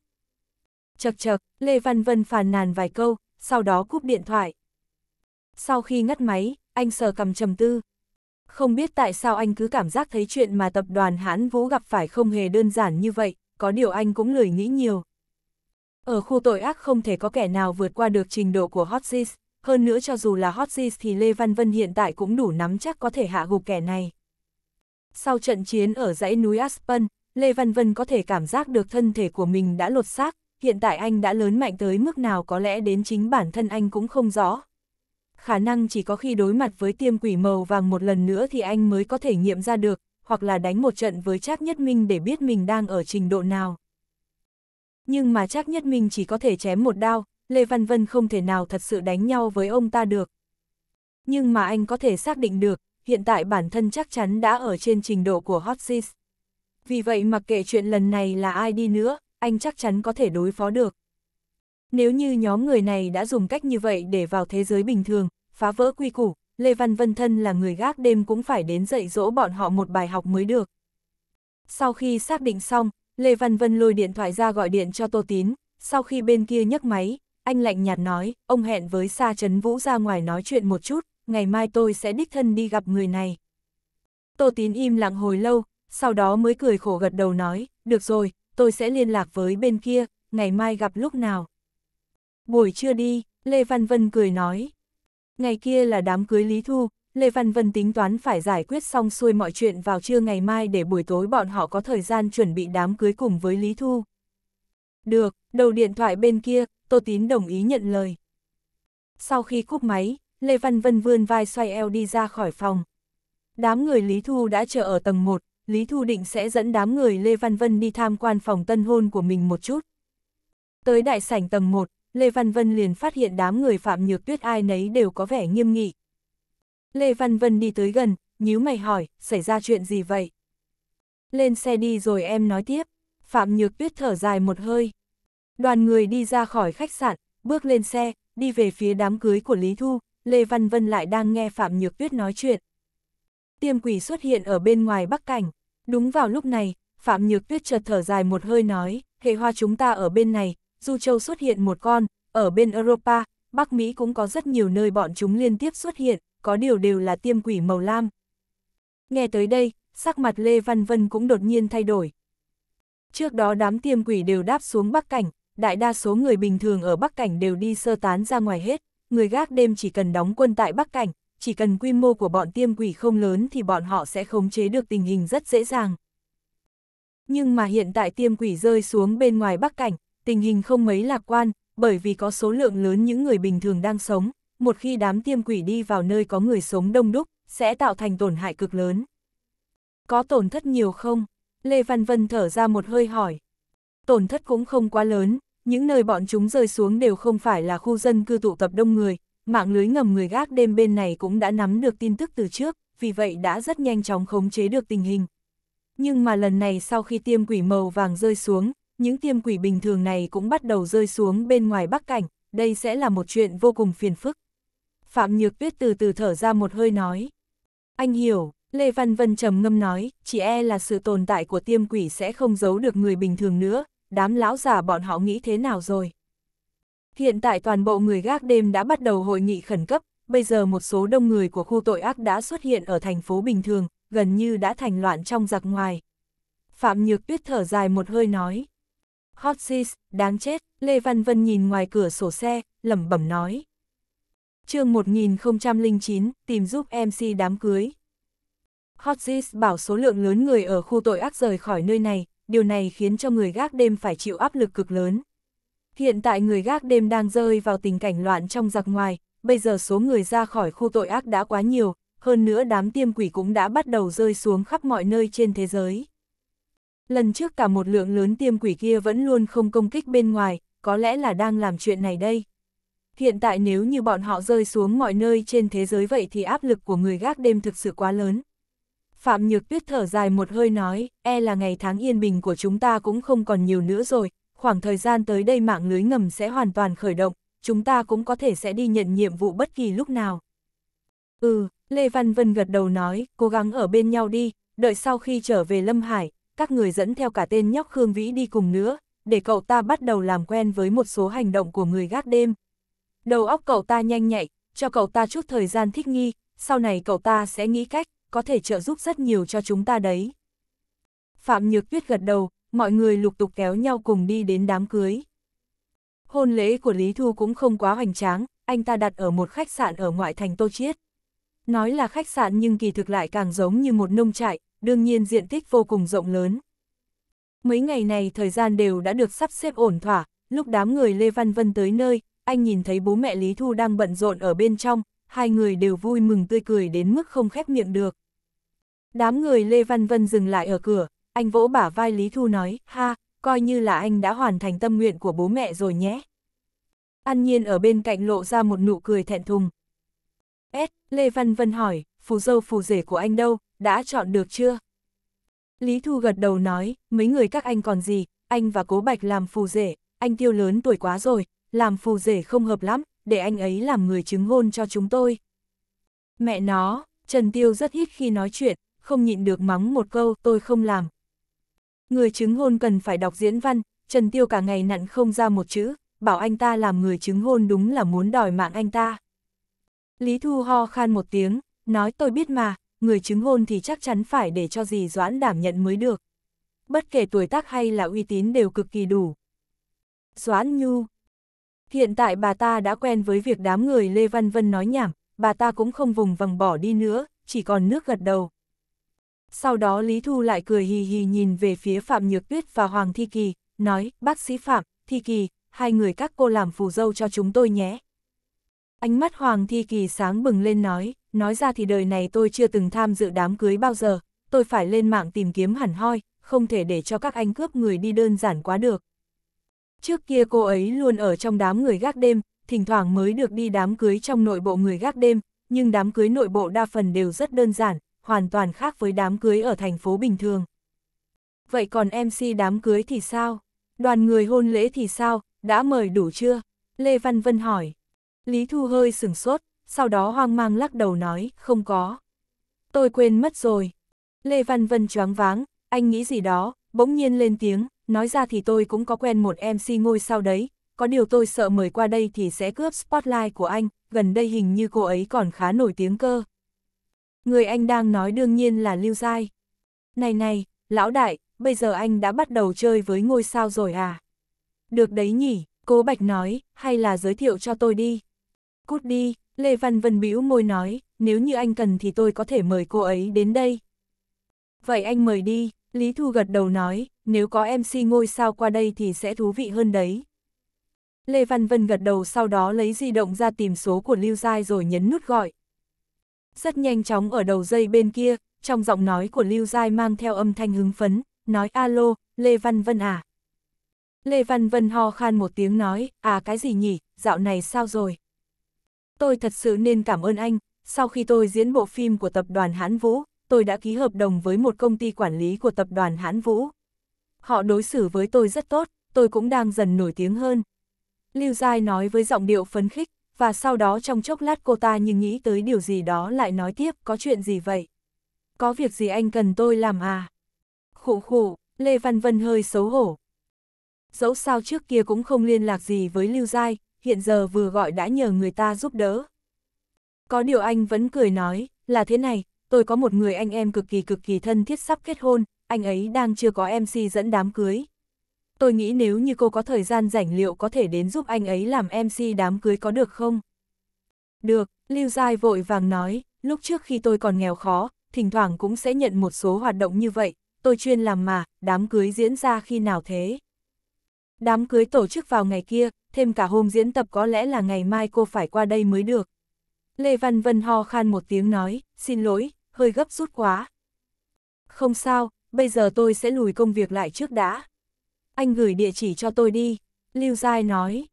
Chật chật, Lê Văn Vân phàn nàn vài câu, sau đó cúp điện thoại. Sau khi ngắt máy, anh sờ cầm trầm tư. Không biết tại sao anh cứ cảm giác thấy chuyện mà tập đoàn hãn vũ gặp phải không hề đơn giản như vậy, có điều anh cũng lười nghĩ nhiều. Ở khu tội ác không thể có kẻ nào vượt qua được trình độ của Hotzis. hơn nữa cho dù là Hotzis thì Lê Văn Vân hiện tại cũng đủ nắm chắc có thể hạ gục kẻ này. Sau trận chiến ở dãy núi Aspen, Lê Văn Vân có thể cảm giác được thân thể của mình đã lột xác, hiện tại anh đã lớn mạnh tới mức nào có lẽ đến chính bản thân anh cũng không rõ, khả năng chỉ có khi đối mặt với tiêm quỷ màu vàng một lần nữa thì anh mới có thể nghiệm ra được, hoặc là đánh một trận với Trác Nhất Minh để biết mình đang ở trình độ nào. Nhưng mà Trác Nhất Minh chỉ có thể chém một đao, Lê Văn Vân không thể nào thật sự đánh nhau với ông ta được. Nhưng mà anh có thể xác định được, hiện tại bản thân chắc chắn đã ở trên trình độ của Hot Sis. Vì vậy mặc kệ chuyện lần này là ai đi nữa, anh chắc chắn có thể đối phó được. Nếu như nhóm người này đã dùng cách như vậy để vào thế giới bình thường, phá vỡ quy củ, Lê Văn Vân Thân là người gác đêm cũng phải đến dạy dỗ bọn họ một bài học mới được. Sau khi xác định xong, Lê Văn Vân lôi điện thoại ra gọi điện cho Tô Tín, sau khi bên kia nhấc máy, anh lạnh nhạt nói, ông hẹn với Sa Trấn Vũ ra ngoài nói chuyện một chút, ngày mai tôi sẽ đích thân đi gặp người này. Tô Tín im lặng hồi lâu, sau đó mới cười khổ gật đầu nói, được rồi, tôi sẽ liên lạc với bên kia, ngày mai gặp lúc nào. Buổi trưa đi, Lê Văn Vân cười nói, Ngày kia là đám cưới Lý Thu, Lê Văn Vân tính toán phải giải quyết xong xuôi mọi chuyện vào trưa ngày mai để buổi tối bọn họ có thời gian chuẩn bị đám cưới cùng với Lý Thu. Được, đầu điện thoại bên kia, Tô Tín đồng ý nhận lời. Sau khi cúp máy, Lê Văn Vân vươn vai xoay eo đi ra khỏi phòng. Đám người Lý Thu đã chờ ở tầng 1, Lý Thu định sẽ dẫn đám người Lê Văn Vân đi tham quan phòng tân hôn của mình một chút. Tới đại sảnh tầng 1, Lê Văn Vân liền phát hiện đám người Phạm Nhược Tuyết ai nấy đều có vẻ nghiêm nghị. Lê Văn Vân đi tới gần, nhíu mày hỏi, xảy ra chuyện gì vậy? Lên xe đi rồi em nói tiếp. Phạm Nhược Tuyết thở dài một hơi. Đoàn người đi ra khỏi khách sạn, bước lên xe, đi về phía đám cưới của Lý Thu, Lê Văn Vân lại đang nghe Phạm Nhược Tuyết nói chuyện. Tiêm quỷ xuất hiện ở bên ngoài bắc cảnh. Đúng vào lúc này, Phạm Nhược Tuyết chợt thở dài một hơi nói, hệ hoa chúng ta ở bên này, Du Châu xuất hiện một con, ở bên Europa, Bắc Mỹ cũng có rất nhiều nơi bọn chúng liên tiếp xuất hiện, có điều đều là tiêm quỷ màu lam. Nghe tới đây, sắc mặt Lê Văn Vân cũng đột nhiên thay đổi. Trước đó đám tiêm quỷ đều đáp xuống Bắc Cảnh, đại đa số người bình thường ở Bắc Cảnh đều đi sơ tán ra ngoài hết, người gác đêm chỉ cần đóng quân tại Bắc Cảnh, chỉ cần quy mô của bọn tiêm quỷ không lớn thì bọn họ sẽ khống chế được tình hình rất dễ dàng. Nhưng mà hiện tại tiêm quỷ rơi xuống bên ngoài Bắc Cảnh, tình hình không mấy lạc quan, bởi vì có số lượng lớn những người bình thường đang sống, một khi đám tiêm quỷ đi vào nơi có người sống đông đúc, sẽ tạo thành tổn hại cực lớn. Có tổn thất nhiều không? Lê Văn Vân thở ra một hơi hỏi. Tổn thất cũng không quá lớn, những nơi bọn chúng rơi xuống đều không phải là khu dân cư tụ tập đông người, mạng lưới ngầm người gác đêm bên này cũng đã nắm được tin tức từ trước, vì vậy đã rất nhanh chóng khống chế được tình hình. Nhưng mà lần này sau khi tiêm quỷ màu vàng rơi xuống, những tiêm quỷ bình thường này cũng bắt đầu rơi xuống bên ngoài bắc cảnh, đây sẽ là một chuyện vô cùng phiền phức. Phạm Nhược Tuyết từ từ thở ra một hơi nói. Anh hiểu, Lê Văn Vân trầm ngâm nói, chỉ e là sự tồn tại của tiêm quỷ sẽ không giấu được người bình thường nữa, đám lão già bọn họ nghĩ thế nào rồi. Hiện tại toàn bộ người gác đêm đã bắt đầu hội nghị khẩn cấp, bây giờ một số đông người của khu tội ác đã xuất hiện ở thành phố bình thường, gần như đã thành loạn trong giặc ngoài. Phạm Nhược Tuyết thở dài một hơi nói. Hot sis, đáng chết, Lê Văn Vân nhìn ngoài cửa sổ xe, lẩm bẩm nói. chương 1009, tìm giúp MC đám cưới. Hot sis bảo số lượng lớn người ở khu tội ác rời khỏi nơi này, điều này khiến cho người gác đêm phải chịu áp lực cực lớn. Hiện tại người gác đêm đang rơi vào tình cảnh loạn trong giặc ngoài, bây giờ số người ra khỏi khu tội ác đã quá nhiều, hơn nữa đám tiêm quỷ cũng đã bắt đầu rơi xuống khắp mọi nơi trên thế giới. Lần trước cả một lượng lớn tiêm quỷ kia vẫn luôn không công kích bên ngoài, có lẽ là đang làm chuyện này đây. Hiện tại nếu như bọn họ rơi xuống mọi nơi trên thế giới vậy thì áp lực của người gác đêm thực sự quá lớn. Phạm Nhược Tuyết thở dài một hơi nói, e là ngày tháng yên bình của chúng ta cũng không còn nhiều nữa rồi, khoảng thời gian tới đây mạng lưới ngầm sẽ hoàn toàn khởi động, chúng ta cũng có thể sẽ đi nhận nhiệm vụ bất kỳ lúc nào. Ừ, Lê Văn Vân gật đầu nói, cố gắng ở bên nhau đi, đợi sau khi trở về Lâm Hải, các người dẫn theo cả tên nhóc Khương Vĩ đi cùng nữa, để cậu ta bắt đầu làm quen với một số hành động của người gác đêm. Đầu óc cậu ta nhanh nhạy, cho cậu ta chút thời gian thích nghi, sau này cậu ta sẽ nghĩ cách, có thể trợ giúp rất nhiều cho chúng ta đấy. Phạm Nhược Tuyết gật đầu, mọi người lục tục kéo nhau cùng đi đến đám cưới. Hôn lễ của Lý Thu cũng không quá hoành tráng, anh ta đặt ở một khách sạn ở ngoại thành Tô Chiết. Nói là khách sạn nhưng kỳ thực lại càng giống như một nông trại, đương nhiên diện tích vô cùng rộng lớn. Mấy ngày này thời gian đều đã được sắp xếp ổn thỏa, lúc đám người Lê Văn Vân tới nơi, anh nhìn thấy bố mẹ Lý Thu đang bận rộn ở bên trong, hai người đều vui mừng tươi cười đến mức không khép miệng được. Đám người Lê Văn Vân dừng lại ở cửa, anh vỗ bả vai Lý Thu nói, ha, coi như là anh đã hoàn thành tâm nguyện của bố mẹ rồi nhé. An Nhiên ở bên cạnh lộ ra một nụ cười thẹn thùng. S, Lê Văn Vân hỏi, phù dâu phù rể của anh đâu, đã chọn được chưa? Lý Thu gật đầu nói, mấy người các anh còn gì, anh và Cố Bạch làm phù rể, anh tiêu lớn tuổi quá rồi, làm phù rể không hợp lắm, để anh ấy làm người chứng hôn cho chúng tôi. Mẹ nó, Trần Tiêu rất ít khi nói chuyện, không nhịn được mắng một câu, tôi không làm. Người chứng hôn cần phải đọc diễn văn, Trần Tiêu cả ngày nặn không ra một chữ, bảo anh ta làm người chứng hôn đúng là muốn đòi mạng anh ta. Lý Thu ho khan một tiếng, nói tôi biết mà, người chứng hôn thì chắc chắn phải để cho dì Doãn đảm nhận mới được. Bất kể tuổi tác hay là uy tín đều cực kỳ đủ. Doãn Nhu Hiện tại bà ta đã quen với việc đám người Lê Văn Vân nói nhảm, bà ta cũng không vùng vằng bỏ đi nữa, chỉ còn nước gật đầu. Sau đó Lý Thu lại cười hì hì nhìn về phía Phạm Nhược Tuyết và Hoàng Thi Kỳ, nói, bác sĩ Phạm, Thi Kỳ, hai người các cô làm phù dâu cho chúng tôi nhé. Ánh mắt Hoàng Thi Kỳ sáng bừng lên nói, nói ra thì đời này tôi chưa từng tham dự đám cưới bao giờ, tôi phải lên mạng tìm kiếm hẳn hoi, không thể để cho các anh cướp người đi đơn giản quá được. Trước kia cô ấy luôn ở trong đám người gác đêm, thỉnh thoảng mới được đi đám cưới trong nội bộ người gác đêm, nhưng đám cưới nội bộ đa phần đều rất đơn giản, hoàn toàn khác với đám cưới ở thành phố bình thường. Vậy còn MC đám cưới thì sao? Đoàn người hôn lễ thì sao? Đã mời đủ chưa? Lê Văn Vân hỏi. Lý Thu hơi sửng sốt, sau đó hoang mang lắc đầu nói, không có. Tôi quên mất rồi. Lê Văn Vân choáng váng, anh nghĩ gì đó, bỗng nhiên lên tiếng, nói ra thì tôi cũng có quen một MC ngôi sao đấy, có điều tôi sợ mời qua đây thì sẽ cướp spotlight của anh, gần đây hình như cô ấy còn khá nổi tiếng cơ. Người anh đang nói đương nhiên là Lưu Giai. Này này, lão đại, bây giờ anh đã bắt đầu chơi với ngôi sao rồi à? Được đấy nhỉ, cô Bạch nói, hay là giới thiệu cho tôi đi. Cút đi, Lê Văn Vân bĩu môi nói, nếu như anh cần thì tôi có thể mời cô ấy đến đây. Vậy anh mời đi, Lý Thu gật đầu nói, nếu có MC ngôi sao qua đây thì sẽ thú vị hơn đấy. Lê Văn Vân gật đầu sau đó lấy di động ra tìm số của Lưu Giai rồi nhấn nút gọi. Rất nhanh chóng ở đầu dây bên kia, trong giọng nói của Lưu Giai mang theo âm thanh hứng phấn, nói alo, Lê Văn Vân à. Lê Văn Vân ho khan một tiếng nói, à cái gì nhỉ, dạo này sao rồi. Tôi thật sự nên cảm ơn anh, sau khi tôi diễn bộ phim của tập đoàn Hán Vũ, tôi đã ký hợp đồng với một công ty quản lý của tập đoàn Hán Vũ. Họ đối xử với tôi rất tốt, tôi cũng đang dần nổi tiếng hơn. Lưu Giai nói với giọng điệu phấn khích, và sau đó trong chốc lát cô ta nhưng nghĩ tới điều gì đó lại nói tiếp có chuyện gì vậy? Có việc gì anh cần tôi làm à? Khủ khủ, Lê Văn Vân hơi xấu hổ. Dẫu sao trước kia cũng không liên lạc gì với Lưu Giai, hiện giờ vừa gọi đã nhờ người ta giúp đỡ. Có điều anh vẫn cười nói, là thế này, tôi có một người anh em cực kỳ cực kỳ thân thiết sắp kết hôn, anh ấy đang chưa có MC dẫn đám cưới. Tôi nghĩ nếu như cô có thời gian rảnh liệu có thể đến giúp anh ấy làm MC đám cưới có được không? Được, Lưu Giai vội vàng nói, lúc trước khi tôi còn nghèo khó, thỉnh thoảng cũng sẽ nhận một số hoạt động như vậy, tôi chuyên làm mà, đám cưới diễn ra khi nào thế? Đám cưới tổ chức vào ngày kia, thêm cả hôm diễn tập có lẽ là ngày mai cô phải qua đây mới được. Lê Văn Vân ho khan một tiếng nói, xin lỗi, hơi gấp rút quá. Không sao, bây giờ tôi sẽ lùi công việc lại trước đã. Anh gửi địa chỉ cho tôi đi, Lưu Giai nói.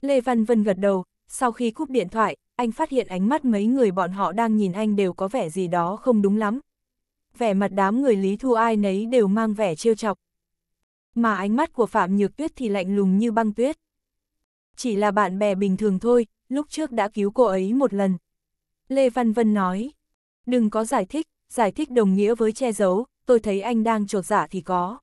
Lê Văn Vân gật đầu, sau khi cúp điện thoại, anh phát hiện ánh mắt mấy người bọn họ đang nhìn anh đều có vẻ gì đó không đúng lắm. Vẻ mặt đám người Lý Thu ai nấy đều mang vẻ trêu chọc mà ánh mắt của Phạm Nhược Tuyết thì lạnh lùng như băng tuyết. Chỉ là bạn bè bình thường thôi, lúc trước đã cứu cô ấy một lần. Lê Văn Vân nói, đừng có giải thích, giải thích đồng nghĩa với che giấu, tôi thấy anh đang trột giả dạ thì có.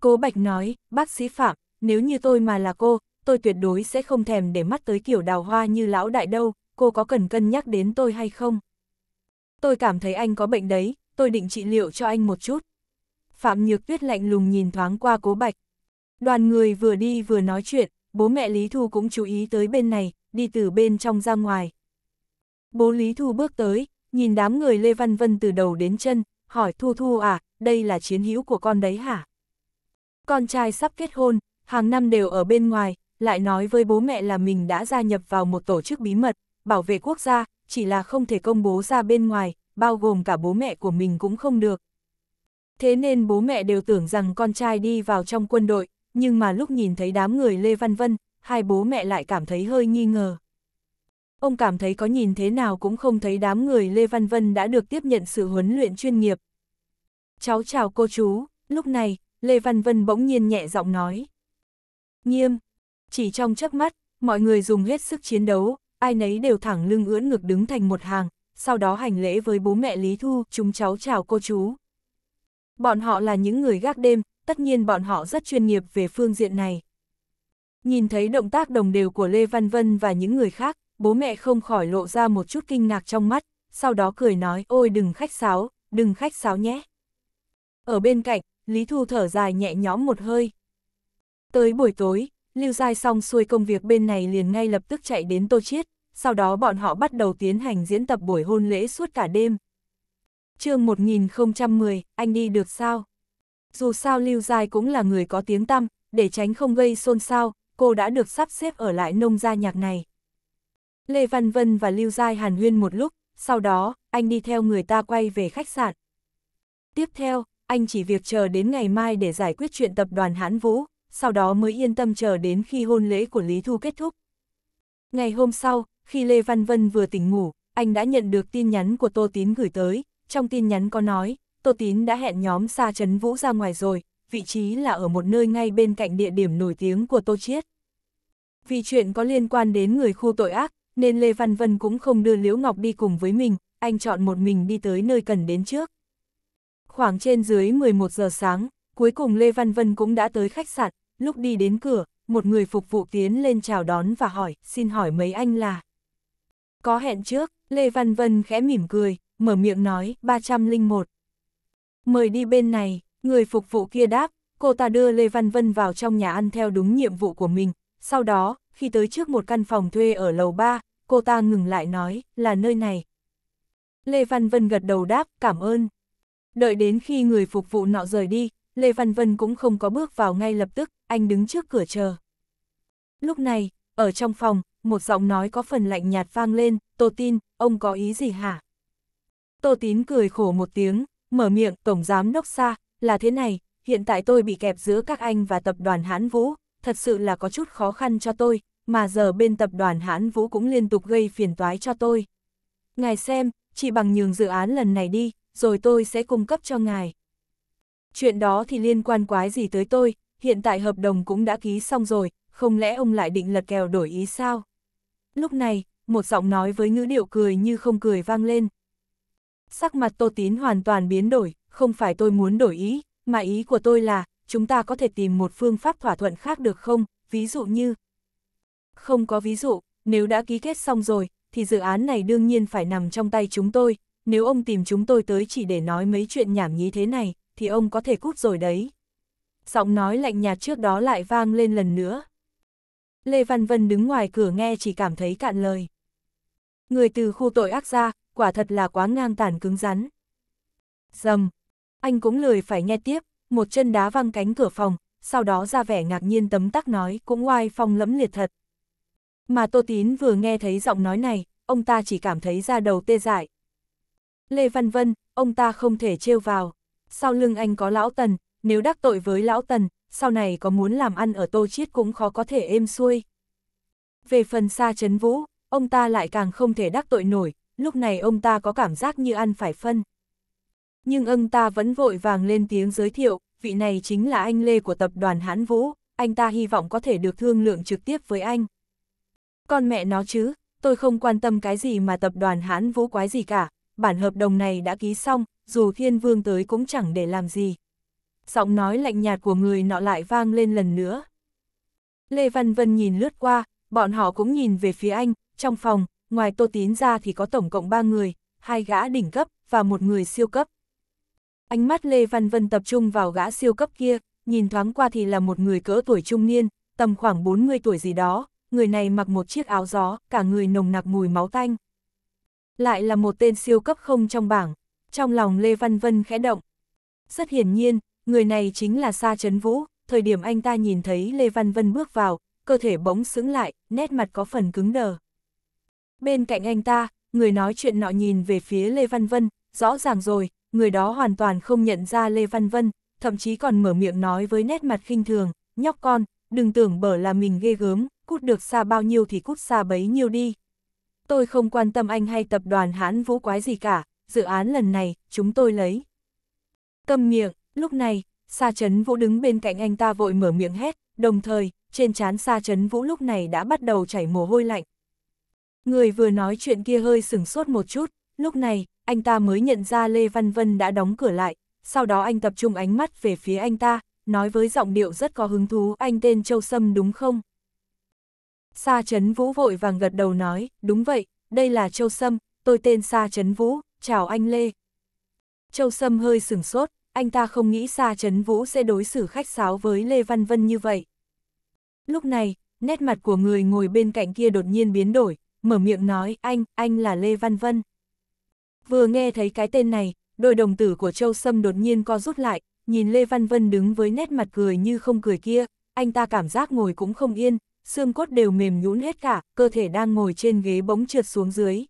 Cố Bạch nói, bác sĩ Phạm, nếu như tôi mà là cô, tôi tuyệt đối sẽ không thèm để mắt tới kiểu đào hoa như lão đại đâu, cô có cần cân nhắc đến tôi hay không? Tôi cảm thấy anh có bệnh đấy, tôi định trị liệu cho anh một chút. Phạm Nhược Tuyết lạnh lùng nhìn thoáng qua cố bạch. Đoàn người vừa đi vừa nói chuyện, bố mẹ Lý Thu cũng chú ý tới bên này, đi từ bên trong ra ngoài. Bố Lý Thu bước tới, nhìn đám người Lê Văn Vân từ đầu đến chân, hỏi Thu Thu à, đây là chiến hữu của con đấy hả? Con trai sắp kết hôn, hàng năm đều ở bên ngoài, lại nói với bố mẹ là mình đã gia nhập vào một tổ chức bí mật, bảo vệ quốc gia, chỉ là không thể công bố ra bên ngoài, bao gồm cả bố mẹ của mình cũng không được, thế nên bố mẹ đều tưởng rằng con trai đi vào trong quân đội, nhưng mà lúc nhìn thấy đám người Lê Văn Vân, hai bố mẹ lại cảm thấy hơi nghi ngờ. Ông cảm thấy có nhìn thế nào cũng không thấy đám người Lê Văn Vân đã được tiếp nhận sự huấn luyện chuyên nghiệp. Cháu chào cô chú, lúc này, Lê Văn Vân bỗng nhiên nhẹ giọng nói. Nghiêm, chỉ trong chớp mắt, mọi người dùng hết sức chiến đấu, ai nấy đều thẳng lưng ưỡn ngực đứng thành một hàng, sau đó hành lễ với bố mẹ Lý Thu, chúng cháu chào cô chú, Bọn họ là những người gác đêm, tất nhiên bọn họ rất chuyên nghiệp về phương diện này. Nhìn thấy động tác đồng đều của Lê Văn Vân và những người khác, bố mẹ không khỏi lộ ra một chút kinh ngạc trong mắt, sau đó cười nói ôi đừng khách sáo, đừng khách sáo nhé. Ở bên cạnh, Lý Thu thở dài nhẹ nhõm một hơi. Tới buổi tối, Lưu Giai xong xuôi công việc bên này liền ngay lập tức chạy đến Tô Chiết, sau đó bọn họ bắt đầu tiến hành diễn tập buổi hôn lễ suốt cả đêm chương 1010, anh đi được sao? Dù sao Lưu Giai cũng là người có tiếng tăm, để tránh không gây xôn xao, cô đã được sắp xếp ở lại nông gia nhạc này. Lê Văn Vân và Lưu Giai hàn huyên một lúc, sau đó, anh đi theo người ta quay về khách sạn. Tiếp theo, anh chỉ việc chờ đến ngày mai để giải quyết chuyện tập đoàn Hãn Vũ, sau đó mới yên tâm chờ đến khi hôn lễ của Lý Thu kết thúc. Ngày hôm sau, khi Lê Văn Vân vừa tỉnh ngủ, anh đã nhận được tin nhắn của Tô Tín gửi tới, trong tin nhắn có nói, Tô Tín đã hẹn nhóm Sa Trấn Vũ ra ngoài rồi, vị trí là ở một nơi ngay bên cạnh địa điểm nổi tiếng của Tô Chiết. Vì chuyện có liên quan đến người khu tội ác, nên Lê Văn Vân cũng không đưa Liễu Ngọc đi cùng với mình, anh chọn một mình đi tới nơi cần đến trước. Khoảng trên dưới 11 giờ sáng, cuối cùng Lê Văn Vân cũng đã tới khách sạn, lúc đi đến cửa, một người phục vụ tiến lên chào đón và hỏi, xin hỏi mấy anh là. Có hẹn trước, Lê Văn Vân khẽ mỉm cười, mở miệng nói, 301. Mời đi bên này, người phục vụ kia đáp, cô ta đưa Lê Văn Vân vào trong nhà ăn theo đúng nhiệm vụ của mình. Sau đó, khi tới trước một căn phòng thuê ở lầu 3, cô ta ngừng lại nói, là nơi này. Lê Văn Vân gật đầu đáp, cảm ơn. Đợi đến khi người phục vụ nọ rời đi, Lê Văn Vân cũng không có bước vào ngay lập tức, anh đứng trước cửa chờ. Lúc này, ở trong phòng, một giọng nói có phần lạnh nhạt vang lên, Tô Tin, ông có ý gì hả? Tô Tín cười khổ một tiếng, mở miệng, Tổng Giám Đốc Sa, là thế này, hiện tại tôi bị kẹp giữa các anh và tập đoàn Hãn Vũ, thật sự là có chút khó khăn cho tôi, mà giờ bên tập đoàn Hãn Vũ cũng liên tục gây phiền toái cho tôi. Ngài xem, chỉ bằng nhường dự án lần này đi, rồi tôi sẽ cung cấp cho ngài. Chuyện đó thì liên quan quái gì tới tôi, hiện tại hợp đồng cũng đã ký xong rồi, không lẽ ông lại định lật kèo đổi ý sao? Lúc này, một giọng nói với ngữ điệu cười như không cười vang lên. Sắc mặt Tô Tín hoàn toàn biến đổi, không phải tôi muốn đổi ý, mà ý của tôi là, chúng ta có thể tìm một phương pháp thỏa thuận khác được không, ví dụ như... Không có ví dụ, nếu đã ký kết xong rồi, thì dự án này đương nhiên phải nằm trong tay chúng tôi, nếu ông tìm chúng tôi tới chỉ để nói mấy chuyện nhảm nhí thế này, thì ông có thể cút rồi đấy. Giọng nói lạnh nhạt trước đó lại vang lên lần nữa. Lê Văn Vân đứng ngoài cửa nghe chỉ cảm thấy cạn lời. Người từ khu tội ác ra, quả thật là quá ngang tàn cứng rắn. Dầm, anh cũng lười phải nghe tiếp, một chân đá văng cánh cửa phòng, sau đó ra vẻ ngạc nhiên tấm tắc nói cũng oai phong lẫm liệt thật. Mà Tô Tín vừa nghe thấy giọng nói này, ông ta chỉ cảm thấy ra đầu tê dại. Lê Văn Vân, ông ta không thể trêu vào. Sau lưng anh có Lão Tần, nếu đắc tội với Lão Tần, sau này có muốn làm ăn ở Tô Chiết cũng khó có thể êm xuôi. Về phần xa chấn vũ, ông ta lại càng không thể đắc tội nổi, lúc này ông ta có cảm giác như ăn phải phân. Nhưng ông ta vẫn vội vàng lên tiếng giới thiệu, vị này chính là anh Lê của tập đoàn Hán Vũ, anh ta hy vọng có thể được thương lượng trực tiếp với anh. Con mẹ nó chứ, tôi không quan tâm cái gì mà tập đoàn Hán Vũ quái gì cả, bản hợp đồng này đã ký xong, dù thiên vương tới cũng chẳng để làm gì. Giọng nói lạnh nhạt của người nọ lại vang lên lần nữa. Lê Văn Vân nhìn lướt qua, bọn họ cũng nhìn về phía anh, trong phòng, ngoài Tô Tín ra thì có tổng cộng 3 người, hai gã đỉnh cấp và một người siêu cấp. Ánh mắt Lê Văn Vân tập trung vào gã siêu cấp kia, nhìn thoáng qua thì là một người cỡ tuổi trung niên, tầm khoảng 40 tuổi gì đó, người này mặc một chiếc áo gió, cả người nồng nặc mùi máu tanh. Lại là một tên siêu cấp không trong bảng, trong lòng Lê Văn Vân khẽ động. Rất hiển nhiên, người này chính là Sa Trấn Vũ, thời điểm anh ta nhìn thấy Lê Văn Vân bước vào, cơ thể bỗng sững lại, nét mặt có phần cứng đờ. Bên cạnh anh ta, người nói chuyện nọ nhìn về phía Lê Văn Vân, rõ ràng rồi, người đó hoàn toàn không nhận ra Lê Văn Vân, thậm chí còn mở miệng nói với nét mặt khinh thường, nhóc con, đừng tưởng bở là mình ghê gớm, cút được xa bao nhiêu thì cút xa bấy nhiêu đi. Tôi không quan tâm anh hay tập đoàn hãn vũ quái gì cả, dự án lần này, chúng tôi lấy. Câm miệng, lúc này, Sa Trấn Vũ đứng bên cạnh anh ta vội mở miệng hét, đồng thời, trên trán Sa Trấn Vũ lúc này đã bắt đầu chảy mồ hôi lạnh, Người vừa nói chuyện kia hơi sửng sốt một chút, lúc này, anh ta mới nhận ra Lê Văn Vân đã đóng cửa lại, sau đó anh tập trung ánh mắt về phía anh ta, nói với giọng điệu rất có hứng thú, anh tên Châu Sâm đúng không? Sa Trấn Vũ vội vàng gật đầu nói, đúng vậy, đây là Châu Sâm, tôi tên Sa Trấn Vũ, chào anh Lê. Châu Sâm hơi sửng sốt, anh ta không nghĩ Sa Trấn Vũ sẽ đối xử khách sáo với Lê Văn Vân như vậy. Lúc này, nét mặt của người ngồi bên cạnh kia đột nhiên biến đổi, mở miệng nói, anh, anh là Lê Văn Vân. Vừa nghe thấy cái tên này, đôi đồng tử của Châu Sâm đột nhiên co rút lại, nhìn Lê Văn Vân đứng với nét mặt cười như không cười kia, anh ta cảm giác ngồi cũng không yên, xương cốt đều mềm nhũn hết cả, cơ thể đang ngồi trên ghế bỗng trượt xuống dưới.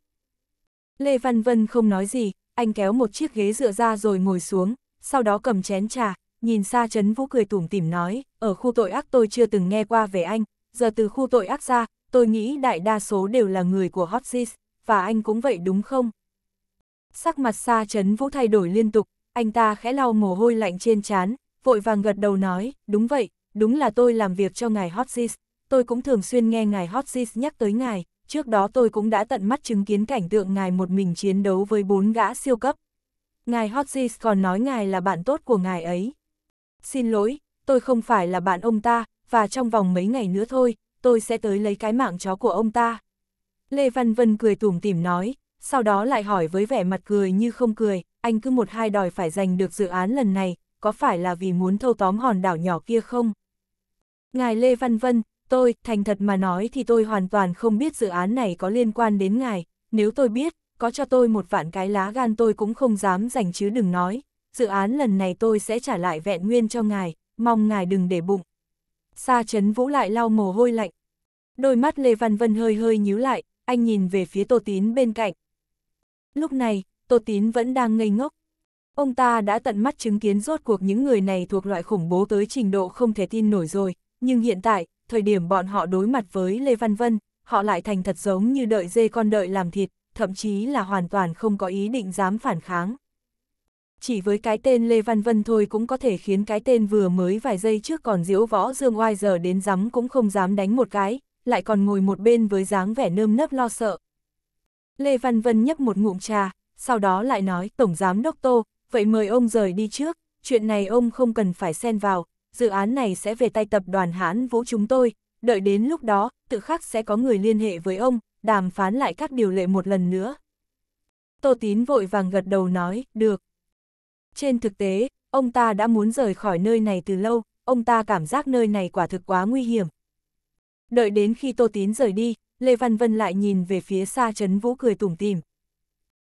Lê Văn Vân không nói gì, anh kéo một chiếc ghế dựa ra rồi ngồi xuống, sau đó cầm chén trà, nhìn xa Trấn Vũ cười tủm tỉm nói, ở khu tội ác tôi chưa từng nghe qua về anh, giờ từ khu tội ác ra, tôi nghĩ đại đa số đều là người của Hotsis, và anh cũng vậy đúng không? Sắc mặt Sa Trấn Vũ thay đổi liên tục, anh ta khẽ lau mồ hôi lạnh trên trán, vội vàng gật đầu nói, đúng vậy, đúng là tôi làm việc cho ngài Hotsis, tôi cũng thường xuyên nghe ngài Hotsis nhắc tới ngài, trước đó tôi cũng đã tận mắt chứng kiến cảnh tượng ngài một mình chiến đấu với bốn gã siêu cấp. Ngài Hotsis còn nói ngài là bạn tốt của ngài ấy. Xin lỗi, tôi không phải là bạn ông ta, và trong vòng mấy ngày nữa thôi, tôi sẽ tới lấy cái mạng chó của ông ta. Lê Văn Vân cười tủm tỉm nói, sau đó lại hỏi với vẻ mặt cười như không cười, anh cứ một hai đòi phải giành được dự án lần này, có phải là vì muốn thâu tóm hòn đảo nhỏ kia không? Ngài Lê Văn Vân, tôi, thành thật mà nói thì tôi hoàn toàn không biết dự án này có liên quan đến ngài, nếu tôi biết, có cho tôi một vạn cái lá gan tôi cũng không dám giành chứ đừng nói, dự án lần này tôi sẽ trả lại vẹn nguyên cho ngài, mong ngài đừng để bụng. Sa chấn vũ lại lau mồ hôi lạnh. Đôi mắt Lê Văn Vân hơi hơi nhíu lại, anh nhìn về phía Tô Tín bên cạnh. Lúc này, Tô Tín vẫn đang ngây ngốc. Ông ta đã tận mắt chứng kiến rốt cuộc những người này thuộc loại khủng bố tới trình độ không thể tin nổi rồi, nhưng hiện tại, thời điểm bọn họ đối mặt với Lê Văn Vân, họ lại thành thật giống như đợi dê con đợi làm thịt, thậm chí là hoàn toàn không có ý định dám phản kháng chỉ với cái tên Lê Văn Vân thôi cũng có thể khiến cái tên vừa mới vài giây trước còn diễu võ dương oai giờ đến rắm cũng không dám đánh một cái, lại còn ngồi một bên với dáng vẻ nơm nớp lo sợ. Lê Văn Vân nhấp một ngụm trà, sau đó lại nói Tổng Giám Đốc Tô, vậy mời ông rời đi trước, chuyện này ông không cần phải xen vào, dự án này sẽ về tay tập đoàn Hán Vũ chúng tôi, đợi đến lúc đó, tự khắc sẽ có người liên hệ với ông, đàm phán lại các điều lệ một lần nữa. Tô Tín vội vàng gật đầu nói, được, trên thực tế, ông ta đã muốn rời khỏi nơi này từ lâu, ông ta cảm giác nơi này quả thực quá nguy hiểm. Đợi đến khi Tô Tín rời đi, Lê Văn Vân lại nhìn về phía Sa Trấn Vũ cười tủm tỉm.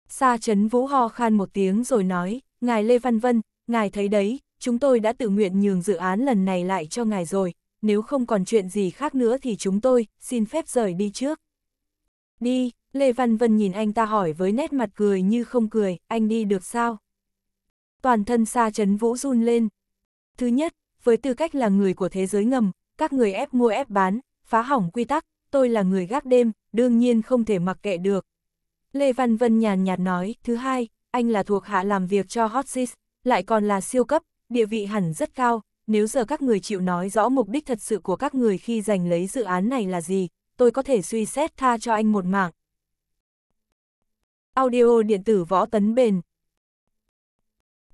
Sa Trấn Vũ ho khan một tiếng rồi nói, Ngài Lê Văn Vân, Ngài thấy đấy, chúng tôi đã tự nguyện nhường dự án lần này lại cho Ngài rồi, nếu không còn chuyện gì khác nữa thì chúng tôi xin phép rời đi trước. Đi, Lê Văn Vân nhìn anh ta hỏi với nét mặt cười như không cười, anh đi được sao? toàn thân xa chấn vũ run lên. Thứ nhất, với tư cách là người của thế giới ngầm, các người ép mua ép bán, phá hỏng quy tắc, tôi là người gác đêm, đương nhiên không thể mặc kệ được. Lê Văn Vân nhàn nhạt nói, thứ hai, anh là thuộc hạ làm việc cho Hotsis, lại còn là siêu cấp, địa vị hẳn rất cao, nếu giờ các người chịu nói rõ mục đích thật sự của các người khi giành lấy dự án này là gì, tôi có thể suy xét tha cho anh một mạng. Audio điện tử võ tấn bền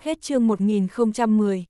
Hết chương 1010